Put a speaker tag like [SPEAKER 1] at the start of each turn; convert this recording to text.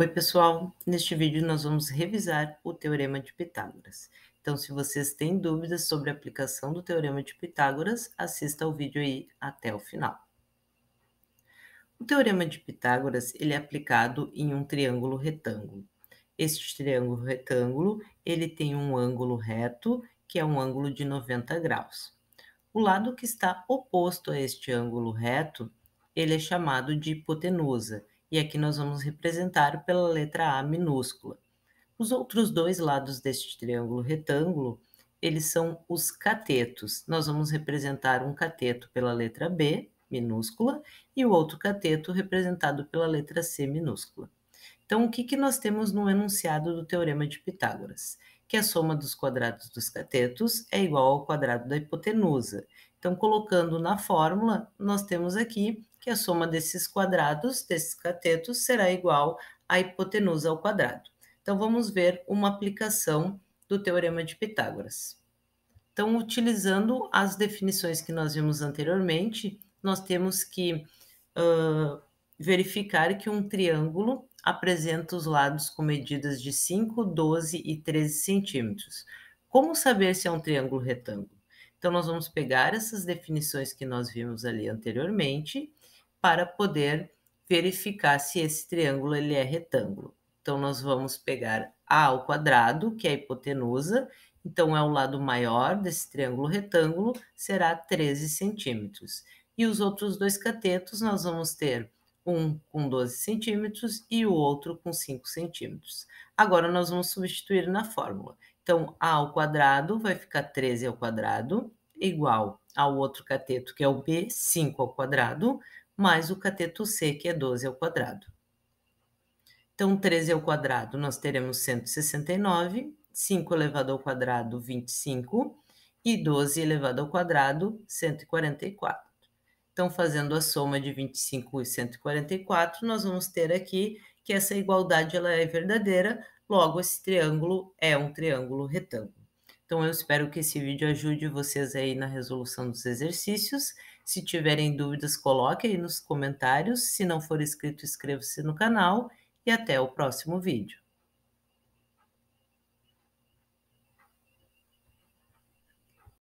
[SPEAKER 1] Oi, pessoal! Neste vídeo nós vamos revisar o Teorema de Pitágoras. Então, se vocês têm dúvidas sobre a aplicação do Teorema de Pitágoras, assista ao vídeo aí até o final. O Teorema de Pitágoras ele é aplicado em um triângulo retângulo. Este triângulo retângulo ele tem um ângulo reto, que é um ângulo de 90 graus. O lado que está oposto a este ângulo reto, ele é chamado de hipotenusa, e aqui nós vamos representar pela letra A minúscula. Os outros dois lados deste triângulo retângulo, eles são os catetos. Nós vamos representar um cateto pela letra B minúscula e o outro cateto representado pela letra C minúscula. Então, o que, que nós temos no enunciado do Teorema de Pitágoras? Que a soma dos quadrados dos catetos é igual ao quadrado da hipotenusa. Então, colocando na fórmula, nós temos aqui que a soma desses quadrados, desses catetos, será igual à hipotenusa ao quadrado. Então, vamos ver uma aplicação do Teorema de Pitágoras. Então, utilizando as definições que nós vimos anteriormente, nós temos que uh, verificar que um triângulo apresenta os lados com medidas de 5, 12 e 13 centímetros. Como saber se é um triângulo retângulo? Então, nós vamos pegar essas definições que nós vimos ali anteriormente para poder verificar se esse triângulo ele é retângulo. Então, nós vamos pegar A ao quadrado, que é a hipotenusa, então é o lado maior desse triângulo retângulo, será 13 centímetros. E os outros dois catetos, nós vamos ter um com 12 centímetros e o outro com 5 centímetros. Agora, nós vamos substituir na fórmula. Então, A ao quadrado vai ficar 13 ao quadrado, igual ao outro cateto, que é o B, 5 ao quadrado, mais o cateto C, que é 12 ao quadrado. Então, 13 ao quadrado, nós teremos 169, 5 elevado ao quadrado, 25, e 12 elevado ao quadrado, 144. Então, fazendo a soma de 25 e 144, nós vamos ter aqui que essa igualdade ela é verdadeira, logo esse triângulo é um triângulo retângulo. Então eu espero que esse vídeo ajude vocês aí na resolução dos exercícios. Se tiverem dúvidas, coloque aí nos comentários. Se não for inscrito, inscreva-se no canal e até o próximo vídeo.